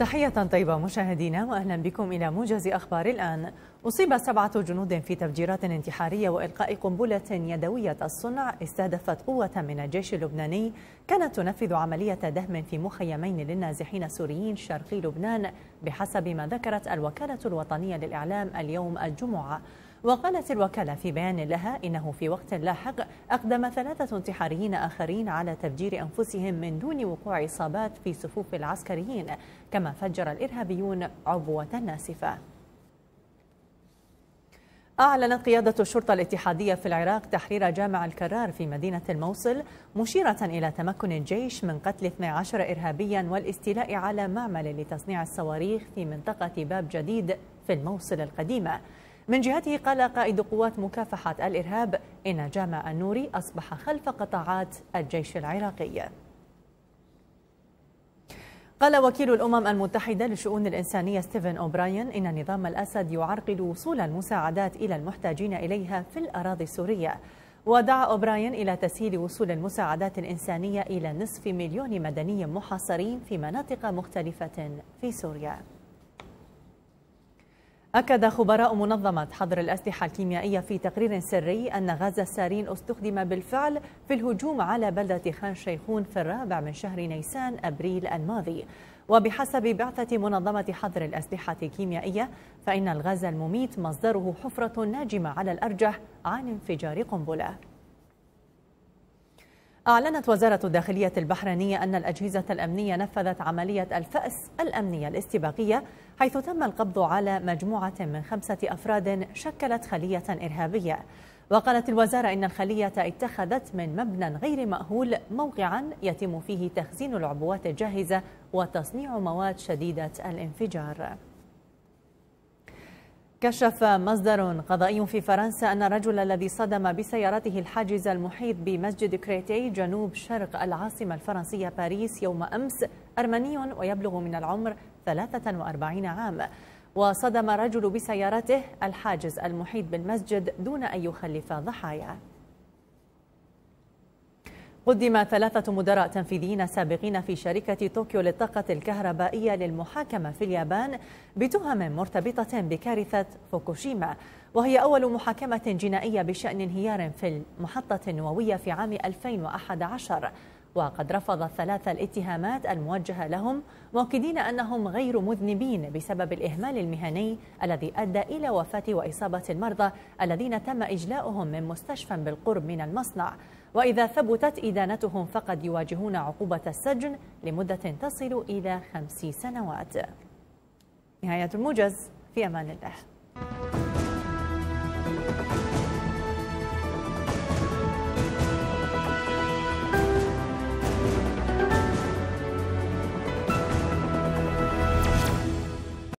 تحية طيبة مشاهدينا وأهلا بكم إلى موجز أخبار الآن أصيب سبعة جنود في تفجيرات انتحارية وإلقاء قنبلة يدوية الصنع استهدفت قوة من الجيش اللبناني كانت تنفذ عملية دهم في مخيمين للنازحين السوريين شرقي لبنان بحسب ما ذكرت الوكالة الوطنية للإعلام اليوم الجمعة وقالت الوكالة في بيان لها إنه في وقت لاحق أقدم ثلاثة انتحاريين آخرين على تفجير أنفسهم من دون وقوع إصابات في صفوف العسكريين كما فجر الإرهابيون عبوة ناسفة أعلنت قيادة الشرطة الاتحادية في العراق تحرير جامع الكرار في مدينة الموصل مشيرة إلى تمكن الجيش من قتل 12 إرهابيا والاستيلاء على معمل لتصنيع الصواريخ في منطقة باب جديد في الموصل القديمة من جهته قال قائد قوات مكافحة الإرهاب إن جامع النوري أصبح خلف قطاعات الجيش العراقي قال وكيل الأمم المتحدة للشؤون الإنسانية ستيفن أوبراين إن نظام الأسد يعرقل وصول المساعدات إلى المحتاجين إليها في الأراضي السورية ودعا أوبراين إلى تسهيل وصول المساعدات الإنسانية إلى نصف مليون مدني محاصرين في مناطق مختلفة في سوريا أكد خبراء منظمة حظر الأسلحة الكيميائية في تقرير سري أن غاز السارين استخدم بالفعل في الهجوم على بلدة خان شيخون في الرابع من شهر نيسان أبريل الماضي وبحسب بعثة منظمة حظر الأسلحة الكيميائية فإن الغاز المميت مصدره حفرة ناجمة على الأرجح عن انفجار قنبلة أعلنت وزارة الداخلية البحرينية أن الأجهزة الأمنية نفذت عملية الفأس الأمنية الاستباقية حيث تم القبض على مجموعة من خمسة أفراد شكلت خلية إرهابية وقالت الوزارة إن الخلية اتخذت من مبنى غير مأهول موقعا يتم فيه تخزين العبوات الجاهزة وتصنيع مواد شديدة الانفجار كشف مصدر قضائي في فرنسا أن الرجل الذي صدم بسيارته الحاجز المحيط بمسجد كريتي جنوب شرق العاصمة الفرنسية باريس يوم أمس أرمني ويبلغ من العمر 43 عام وصدم الرجل بسيارته الحاجز المحيط بالمسجد دون أن يخلف ضحايا قدم ثلاثة مدراء تنفيذيين سابقين في شركة طوكيو للطاقة الكهربائية للمحاكمة في اليابان بتهم مرتبطة بكارثة فوكوشيما وهي أول محاكمة جنائية بشأن انهيار في المحطة النووية في عام 2011 وقد رفض الثلاثة الاتهامات الموجهة لهم مؤكدين أنهم غير مذنبين بسبب الإهمال المهني الذي أدى إلى وفاة وإصابة المرضى الذين تم إجلاؤهم من مستشفى بالقرب من المصنع وإذا ثبتت إدانتهم فقد يواجهون عقوبة السجن لمدة تصل إلى خمس سنوات نهاية الموجز في أمان الله